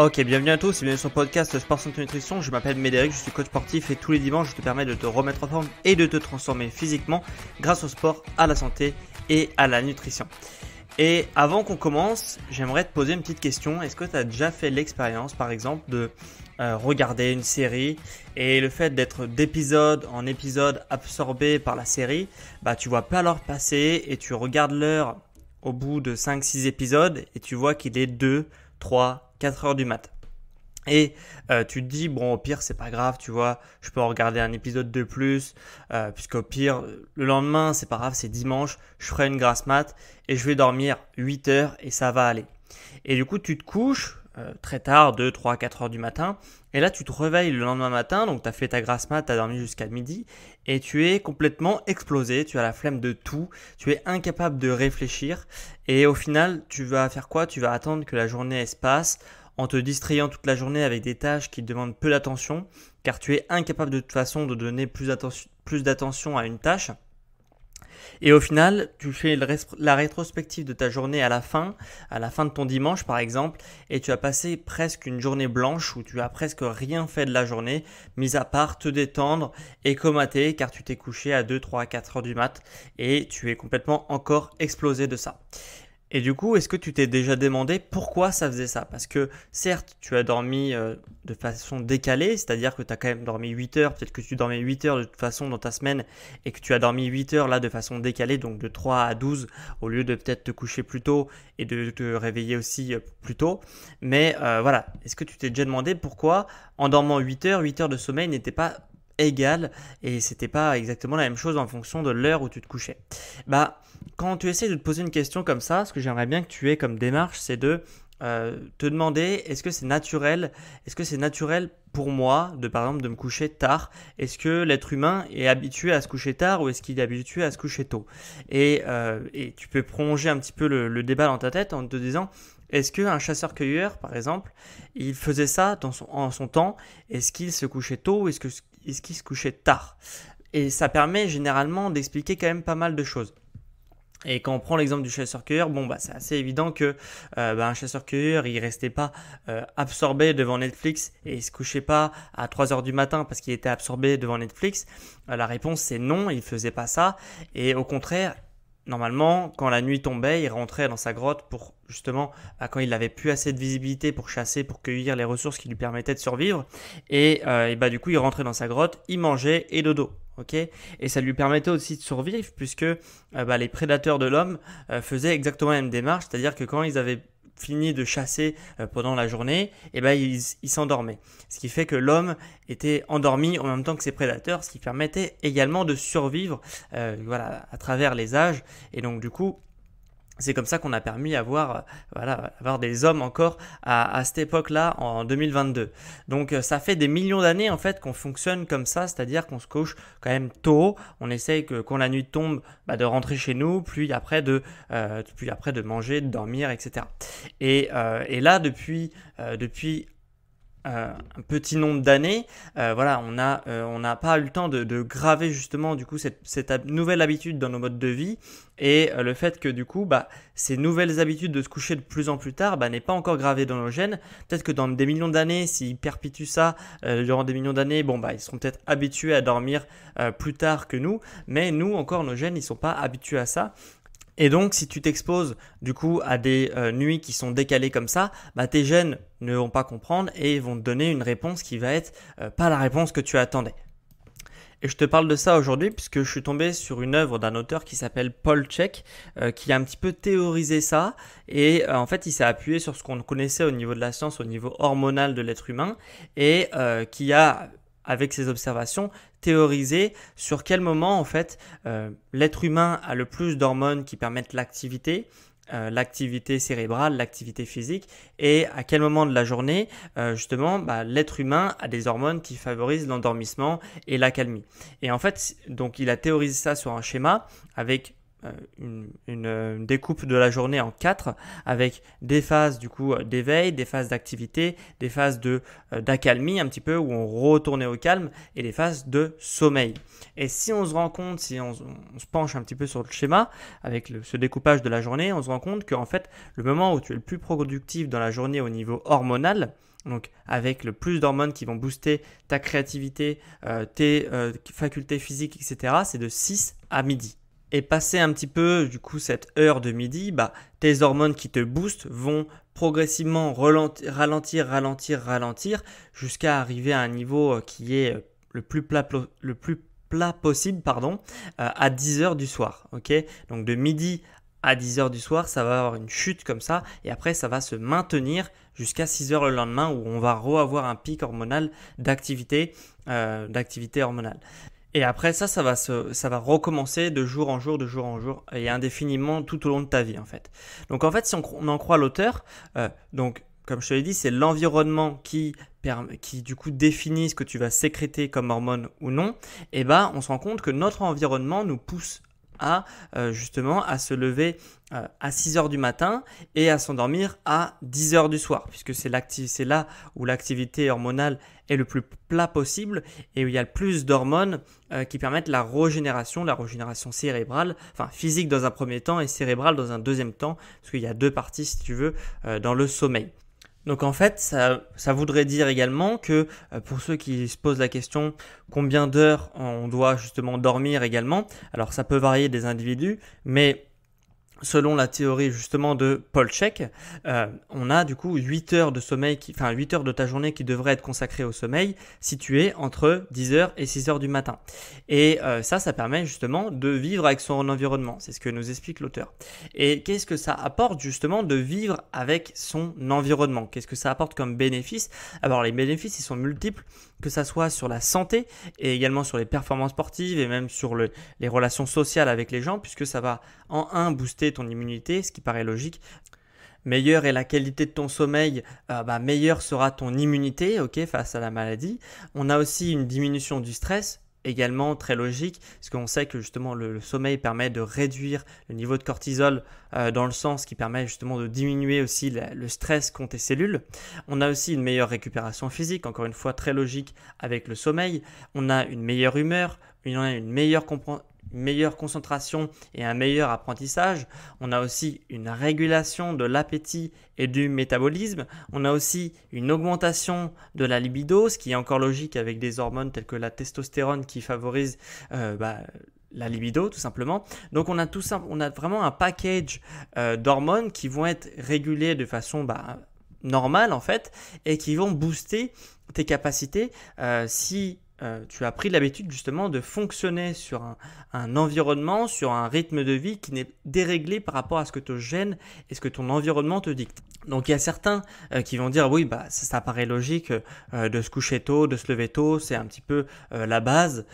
Ok, bienvenue à tous bienvenue sur le podcast Sport Santé Nutrition. Je m'appelle Médéric, je suis coach sportif et tous les dimanches je te permets de te remettre en forme et de te transformer physiquement grâce au sport, à la santé et à la nutrition. Et avant qu'on commence, j'aimerais te poser une petite question. Est-ce que tu as déjà fait l'expérience par exemple de euh, regarder une série et le fait d'être d'épisode en épisode absorbé par la série, bah tu vois pas l'heure passer et tu regardes l'heure au bout de 5-6 épisodes et tu vois qu'il est 2, 3, 4 heures du mat. Et euh, tu te dis, bon, au pire, c'est pas grave, tu vois, je peux en regarder un épisode de plus, euh, puisqu'au pire, le lendemain, c'est pas grave, c'est dimanche, je ferai une grasse mat et je vais dormir 8 heures et ça va aller. Et du coup, tu te couches euh, très tard, 2, 3, 4 heures du matin, et là, tu te réveilles le lendemain matin, donc tu as fait ta grasse mat, tu as dormi jusqu'à midi, et tu es complètement explosé, tu as la flemme de tout, tu es incapable de réfléchir, et au final, tu vas faire quoi Tu vas attendre que la journée se passe en te distrayant toute la journée avec des tâches qui demandent peu d'attention, car tu es incapable de toute façon de donner plus, d'attention à une tâche. Et au final, tu fais la rétrospective de ta journée à la fin, à la fin de ton dimanche par exemple, et tu as passé presque une journée blanche où tu as presque rien fait de la journée, mis à part te détendre et comater car tu t'es couché à 2, 3, 4 heures du mat et tu es complètement encore explosé de ça. Et du coup, est-ce que tu t'es déjà demandé pourquoi ça faisait ça Parce que certes, tu as dormi euh, de façon décalée, c'est-à-dire que tu as quand même dormi 8 heures, peut-être que tu dormais 8 heures de toute façon dans ta semaine et que tu as dormi 8 heures là de façon décalée, donc de 3 à 12, au lieu de peut-être te coucher plus tôt et de te réveiller aussi euh, plus tôt. Mais euh, voilà, est-ce que tu t'es déjà demandé pourquoi en dormant 8 heures, 8 heures de sommeil n'était pas Égal et c'était pas exactement la même chose en fonction de l'heure où tu te couchais. Bah, quand tu essaies de te poser une question comme ça, ce que j'aimerais bien que tu aies comme démarche, c'est de euh, te demander est-ce que c'est naturel Est-ce que c'est naturel pour moi de par exemple de me coucher tard Est-ce que l'être humain est habitué à se coucher tard ou est-ce qu'il est habitué à se coucher tôt et, euh, et, tu peux prolonger un petit peu le, débat dans ta tête en te disant est-ce qu'un chasseur-cueilleur, par exemple, il faisait ça dans son, en son temps Est-ce qu'il se couchait tôt Est-ce que se couchait tard Et ça permet généralement d'expliquer quand même pas mal de choses. Et quand on prend l'exemple du chasseur-cueilleur, bon bah c'est assez évident que euh, bah, un chasseur-cueilleur il restait pas euh, absorbé devant Netflix et il se couchait pas à 3 heures du matin parce qu'il était absorbé devant Netflix. Euh, la réponse c'est non, il faisait pas ça et au contraire normalement, quand la nuit tombait, il rentrait dans sa grotte pour justement, bah, quand il n'avait plus assez de visibilité pour chasser, pour cueillir les ressources qui lui permettaient de survivre. Et, euh, bah, du coup, il rentrait dans sa grotte, il mangeait et dodo. Okay et ça lui permettait aussi de survivre puisque euh, bah, les prédateurs de l'homme euh, faisaient exactement la même démarche, c'est-à-dire que quand ils avaient fini de chasser euh, pendant la journée, et eh ben il, s'endormait. Ce qui fait que l'homme était endormi en même temps que ses prédateurs, ce qui permettait également de survivre euh, voilà, à travers les âges. Et donc du coup, c'est comme ça qu'on a permis d'avoir euh, voilà, avoir des hommes encore à, cette époque-là, en 2022. Donc euh, ça fait des millions d'années en fait qu'on fonctionne comme ça, c'est-à-dire qu'on se couche quand même tôt, on essaye que quand la nuit tombe, bah, de rentrer chez nous, puis après de, euh, puis après de manger, de dormir, etc. Et, et là, depuis, depuis euh, un petit nombre d'années, euh, voilà, euh, on n'a pas eu le temps de, graver justement du coup cette, nouvelle habitude dans nos modes de vie et le fait que du coup bah, ces nouvelles habitudes de se coucher de plus en plus tard bah, n'est pas encore gravé dans nos gènes. Peut-être que dans des millions d'années, s'ils perpétuent ça durant des millions d'années, bon bah ils seront peut-être habitués à dormir plus tard que nous, mais nous encore nos gènes ils sont pas habitués à ça et donc, si tu t'exposes du coup à des euh, nuits qui sont décalées comme ça, bah, tes gènes ne vont pas comprendre et vont te donner une réponse qui va être euh, pas la réponse que tu attendais. Et je te parle de ça aujourd'hui puisque je suis tombé sur une œuvre d'un auteur qui s'appelle Paul Check, euh, qui a un petit peu théorisé ça. Et en fait, il s'est appuyé sur ce qu'on connaissait au niveau de la science, au niveau hormonal de l'être humain, et qui a avec ses observations, théoriser sur quel moment en fait euh, l'être humain a le plus d'hormones qui permettent l'activité, euh, l'activité cérébrale, l'activité physique, et à quel moment de la journée, euh, justement, bah, l'être humain a des hormones qui favorisent l'endormissement et l'accalmie. Et en fait, donc il a théorisé ça sur un schéma avec euh, euh, une, découpe de la journée en quatre avec des phases du coup d'éveil, des phases d'activité, des phases de euh, d'accalmie un petit peu où on retournait au calme et des phases de sommeil. Et si on se rend compte, si on, se penche un petit peu sur le schéma avec ce découpage de la journée, on se rend compte qu'en fait le moment où tu es le plus productif dans la journée au niveau hormonal, donc avec le plus d'hormones qui vont booster ta créativité, tes facultés physiques, etc., c'est de 6 à midi. Et passé un petit peu, du coup, cette heure de midi, bah, tes hormones qui te boostent vont progressivement ralentir, ralentir, ralentir, jusqu'à arriver à un niveau euh, qui est euh, le plus plat, possible pardon, euh, à 10 heures du soir. Donc de midi à 10 heures du soir, ça va avoir une chute comme ça et après ça va se maintenir jusqu'à 6 heures le lendemain où on va re-avoir un pic hormonal d'activité d'activité hormonale. Et après ça, ça va, se, ça va recommencer de jour en jour, de jour en jour, et indéfiniment tout au long de ta vie en fait. Donc en fait, si on, en croit l'auteur, euh, donc comme je te l'ai dit, c'est l'environnement qui, qui du coup définit ce que tu vas sécréter comme hormone ou non, et eh bien on se rend compte que notre environnement nous pousse à euh, justement à se lever euh, à 6 heures du matin et à s'endormir à 10 heures du soir, puisque c'est là où l'activité hormonale est le plus plat possible et où il y a le plus d'hormones euh, qui permettent la régénération, la régénération cérébrale, enfin physique dans un premier temps et cérébrale dans un deuxième temps, parce qu'il y a deux parties, si tu veux, euh, dans le sommeil. Donc en fait, ça, ça, voudrait dire également que euh, pour ceux qui se posent la question combien d'heures on doit justement dormir également, alors ça peut varier des individus, mais selon la théorie justement de Paul Check, euh, on a du coup 8 heures de sommeil, enfin 8 heures de ta journée qui devraient être consacrées au sommeil situées entre 10h et 6h du matin. Et euh, ça, ça permet justement de vivre avec son environnement. C'est ce que nous explique l'auteur. Et qu'est-ce que ça apporte justement de vivre avec son environnement Qu'est-ce que ça apporte comme bénéfice Alors les bénéfices, ils sont multiples, que ça soit sur la santé et également sur les performances sportives et même sur les relations sociales avec les gens, puisque ça va en un booster ton immunité, ce qui paraît logique. Meilleure est la qualité de ton sommeil, meilleur bah, meilleure sera ton immunité ok, face à la maladie. On a aussi une diminution du stress, également très logique, parce qu'on sait que justement le, sommeil permet de réduire le niveau de cortisol euh, dans le sens qui permet justement de diminuer aussi le stress qu'ont tes cellules. On a aussi une meilleure récupération physique, encore une fois très logique avec le sommeil. On a une meilleure humeur, a une meilleure compréhension meilleure concentration et un meilleur apprentissage. On a aussi une régulation de l'appétit et du métabolisme. On a aussi une augmentation de la libido, ce qui est encore logique avec des hormones telles que la testostérone qui favorise euh, bah, la libido tout simplement. Donc on a tout simple, on a vraiment un package euh, d'hormones qui vont être régulées de façon bah, normale en fait et qui vont booster tes capacités euh, si euh, tu as pris l'habitude justement de fonctionner sur un, environnement, sur un rythme de vie qui n'est déréglé par rapport à ce que te gêne et ce que ton environnement te dicte. Donc il y a certains euh, qui vont dire oui bah ça, paraît logique euh, de se coucher tôt, de se lever tôt, c'est un petit peu la base.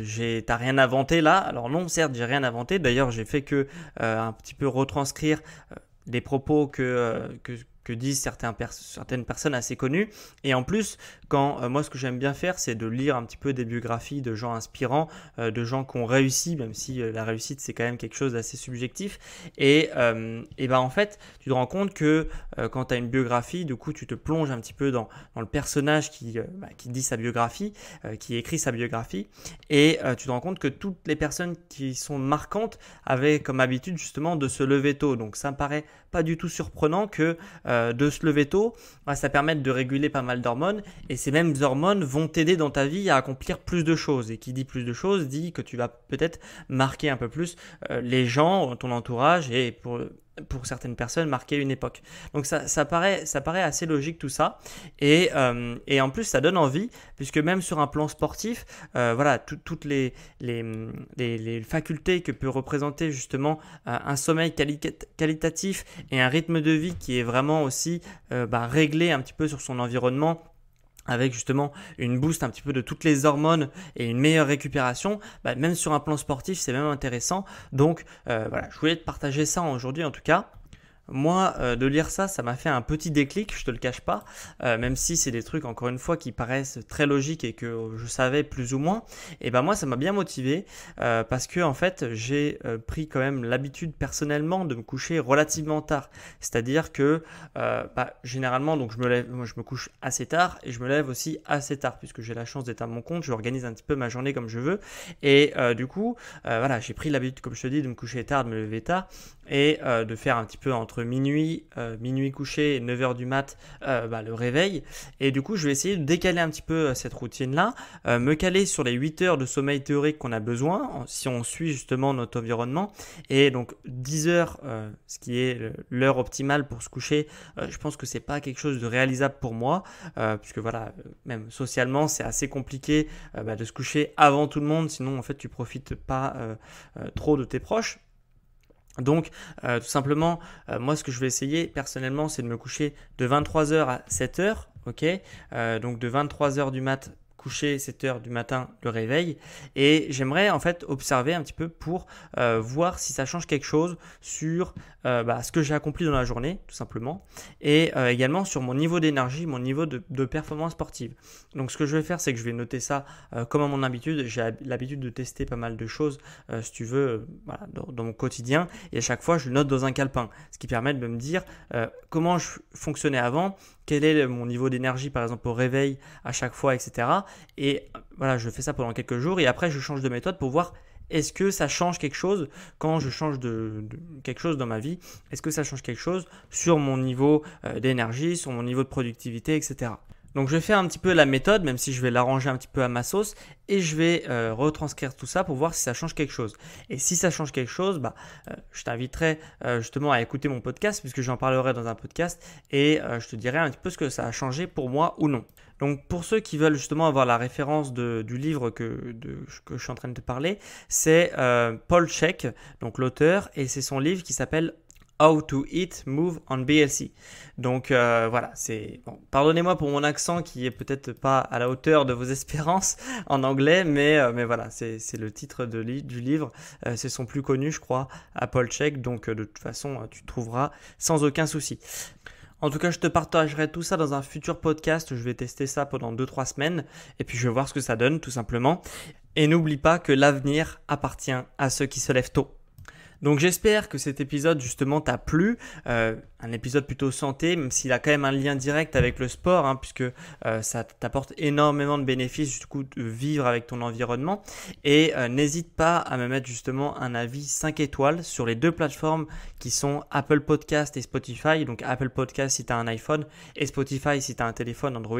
j'ai t'as rien inventé là. Alors non certes j'ai rien inventé. D'ailleurs j'ai fait que un petit peu retranscrire des propos que, que, que disent certaines personnes assez connues. Et en plus, quand euh, moi ce que j'aime bien faire, c'est de lire un petit peu des biographies de gens inspirants, euh, de gens qui ont réussi, même si euh, la réussite c'est quand même quelque chose d'assez subjectif. Et, et ben en fait, tu te rends compte que quand tu as une biographie, du coup tu te plonges un petit peu dans, le personnage qui, bah, qui dit sa biographie, qui écrit sa biographie, et tu te rends compte que toutes les personnes qui sont marquantes avaient comme habitude justement de se lever tôt. Donc ça me paraît pas du tout surprenant que euh, de se lever tôt bah, ça permet de réguler pas mal d'hormones et ces mêmes hormones vont t'aider dans ta vie à accomplir plus de choses et qui dit plus de choses dit que tu vas peut-être marquer un peu plus euh, les gens, ton entourage et pour pour certaines personnes, marquer une époque. Donc ça, paraît, assez logique tout ça. Euh, et, en plus, ça donne envie, puisque même sur un plan sportif, euh, voilà, toutes les les, facultés que peut représenter justement euh, un sommeil qualitatif et un rythme de vie qui est vraiment aussi bah, réglé un petit peu sur son environnement avec justement une boost un petit peu de toutes les hormones et une meilleure récupération, bah, même sur un plan sportif, c'est même intéressant. Donc euh, voilà, je voulais te partager ça aujourd'hui en tout cas. Moi, euh, de lire ça, ça m'a fait un petit déclic, je te le cache pas, euh, même si c'est des trucs, encore une fois, qui paraissent très logiques et que je savais plus ou moins. Et ben moi, ça m'a bien motivé euh, parce que, en fait, j'ai pris quand même l'habitude personnellement de me coucher relativement tard. C'est-à-dire que, bah, généralement, donc je me lève, moi, je me couche assez tard et je me lève aussi assez tard puisque j'ai la chance d'être à mon compte, j'organise un petit peu ma journée comme je veux. Et du coup, voilà, j'ai pris l'habitude, comme je te dis, de me coucher tard, de me lever tard et de faire un petit peu entre minuit, euh, minuit couché 9h du mat, euh, bah, le réveil. Et du coup, je vais essayer de décaler un petit peu euh, cette routine-là, me caler sur les 8 heures de sommeil théorique qu'on a besoin, si on suit justement notre environnement. Et donc 10 heures, ce qui est l'heure optimale pour se coucher, je pense que c'est pas quelque chose de réalisable pour moi, puisque voilà, même socialement, c'est assez compliqué bah, de se coucher avant tout le monde, sinon en fait, tu profites pas trop de tes proches. Donc, euh, tout simplement, euh, moi, ce que je vais essayer personnellement, c'est de me coucher de 23h à 7h. Ok, euh, donc de 23h du mat coucher 7 heures du matin, le réveil. Et j'aimerais en fait observer un petit peu pour euh, voir si ça change quelque chose sur euh, bah, ce que j'ai accompli dans la journée, tout simplement, et euh, également sur mon niveau d'énergie, mon niveau de, performance sportive. Donc ce que je vais faire, c'est que je vais noter ça comme à mon habitude. J'ai l'habitude de tester pas mal de choses, si tu veux, dans, mon quotidien. Et à chaque fois, je note dans un calepin, ce qui permet de me dire comment je fonctionnais avant, quel est mon niveau d'énergie, par exemple, au réveil à chaque fois, etc. Et voilà, je fais ça pendant quelques jours et après je change de méthode pour voir est-ce que ça change quelque chose quand je change de, quelque chose dans ma vie Est-ce que ça change quelque chose sur mon niveau euh, d'énergie, sur mon niveau de productivité, etc. Donc je vais faire un petit peu la méthode, même si je vais l'arranger un petit peu à ma sauce, et je vais euh, retranscrire tout ça pour voir si ça change quelque chose. Et si ça change quelque chose, bah, euh, je t'inviterai euh, justement à écouter mon podcast, puisque j'en parlerai dans un podcast, et je te dirai un petit peu ce que ça a changé pour moi ou non. Donc pour ceux qui veulent justement avoir la référence du livre que, que, je suis en train de te parler, c'est Paul Check, donc l'auteur, et c'est son livre qui s'appelle How to Eat, Move on BLC. Donc euh, voilà, c'est pardonnez-moi pour mon accent qui est peut-être pas à la hauteur de vos espérances en anglais, mais, euh, mais voilà, c'est le titre de du livre. Euh, c'est son plus connu, je crois, à Paul Check. Donc de toute façon, tu trouveras sans aucun souci. En tout cas, je te partagerai tout ça dans un futur podcast. Je vais tester ça pendant 2-3 semaines et puis je vais voir ce que ça donne, tout simplement. Et n'oublie pas que l'avenir appartient à ceux qui se lèvent tôt. Donc j'espère que cet épisode justement t'a plu, euh, un épisode plutôt santé, même s'il a quand même un lien direct avec le sport, hein, puisque euh, ça t'apporte énormément de bénéfices du coup de vivre avec ton environnement. Et euh, n'hésite pas à me mettre justement un avis 5 étoiles sur les deux plateformes qui sont Apple Podcast et Spotify. Donc Apple Podcast si tu as un iPhone et Spotify si tu as un téléphone Android.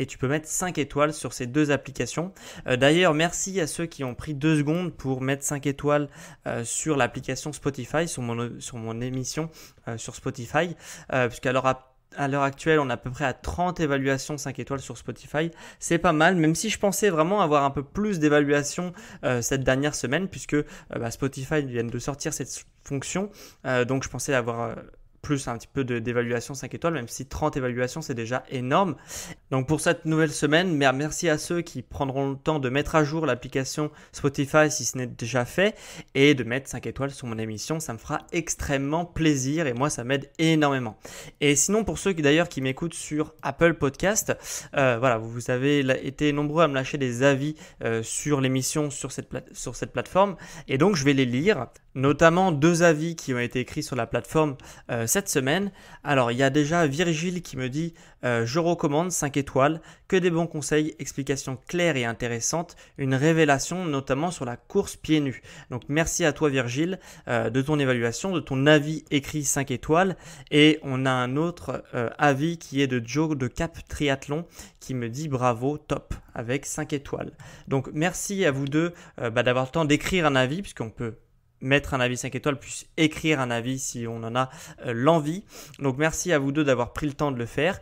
Et tu peux mettre 5 étoiles sur ces deux applications. D'ailleurs, merci à ceux qui ont pris 2 secondes pour mettre 5 étoiles sur l'application sur Spotify, sur mon, sur mon émission euh, sur Spotify, euh, Puisqu'à l'heure actuelle, on a à peu près à 30 évaluations 5 étoiles sur Spotify. C'est pas mal, même si je pensais vraiment avoir un peu plus d'évaluations euh, cette dernière semaine, puisque bah, Spotify vient de sortir cette fonction. donc je pensais avoir plus un petit peu d'évaluation 5 étoiles, même si 30 évaluations c'est déjà énorme. Donc pour cette nouvelle semaine, merci à ceux qui prendront le temps de mettre à jour l'application Spotify si ce n'est déjà fait et de mettre 5 étoiles sur mon émission, ça me fera extrêmement plaisir et moi ça m'aide énormément. Et sinon pour ceux d'ailleurs qui m'écoutent sur Apple Podcast, euh, voilà, vous avez été nombreux à me lâcher des avis euh, sur l'émission sur cette, sur cette plateforme et donc je vais les lire, notamment deux avis qui ont été écrits sur la plateforme euh, cette semaine. Alors il y a déjà Virgile qui me dit euh, je recommande 5 étoiles, que des bons conseils, explications claires et intéressantes, une révélation notamment sur la course pieds nus. Donc merci à toi Virgile euh, de ton évaluation, de ton avis écrit 5 étoiles. Et on a un autre euh, avis qui est de Joe de Cap Triathlon qui me dit bravo, top, avec 5 étoiles. Donc merci à vous deux bah, d'avoir le temps d'écrire un avis puisqu'on peut mettre un avis 5 étoiles, plus écrire un avis si on en a euh, l'envie. Donc merci à vous deux d'avoir pris le temps de le faire.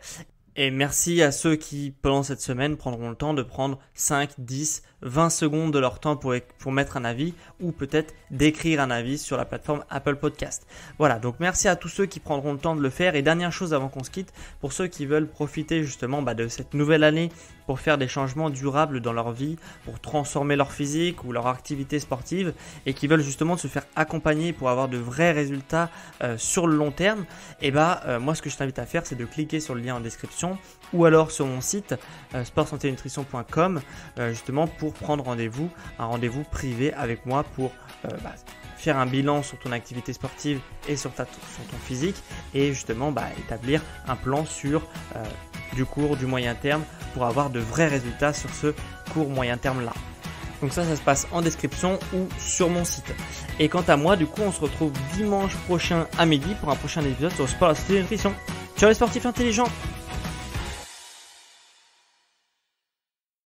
Et merci à ceux qui, pendant cette semaine, prendront le temps de prendre 5, 10, 20 secondes de leur temps pour, pour mettre un avis ou peut-être d'écrire un avis sur la plateforme Apple Podcast. Voilà, donc merci à tous ceux qui prendront le temps de le faire. Et dernière chose avant qu'on se quitte, pour ceux qui veulent profiter justement bah, de cette nouvelle année pour faire des changements durables dans leur vie, pour transformer leur physique ou leur activité sportive et qui veulent justement se faire accompagner pour avoir de vrais résultats euh, sur le long terme, et eh bah euh, moi ce que je t'invite à faire c'est de cliquer sur le lien en description ou alors sur mon site euh, euh justement pour prendre rendez-vous, un rendez-vous privé avec moi pour euh, bah, faire un bilan sur ton activité sportive et sur, ta, ton physique et justement bah, établir un plan sur euh, du court, du moyen terme pour avoir de vrais résultats sur ce court moyen terme là. Donc ça, ça se passe en description ou sur mon site. Et quant à moi, du coup, on se retrouve dimanche prochain à midi pour un prochain épisode sur Sport, la Nutrition. Ciao les sportifs intelligents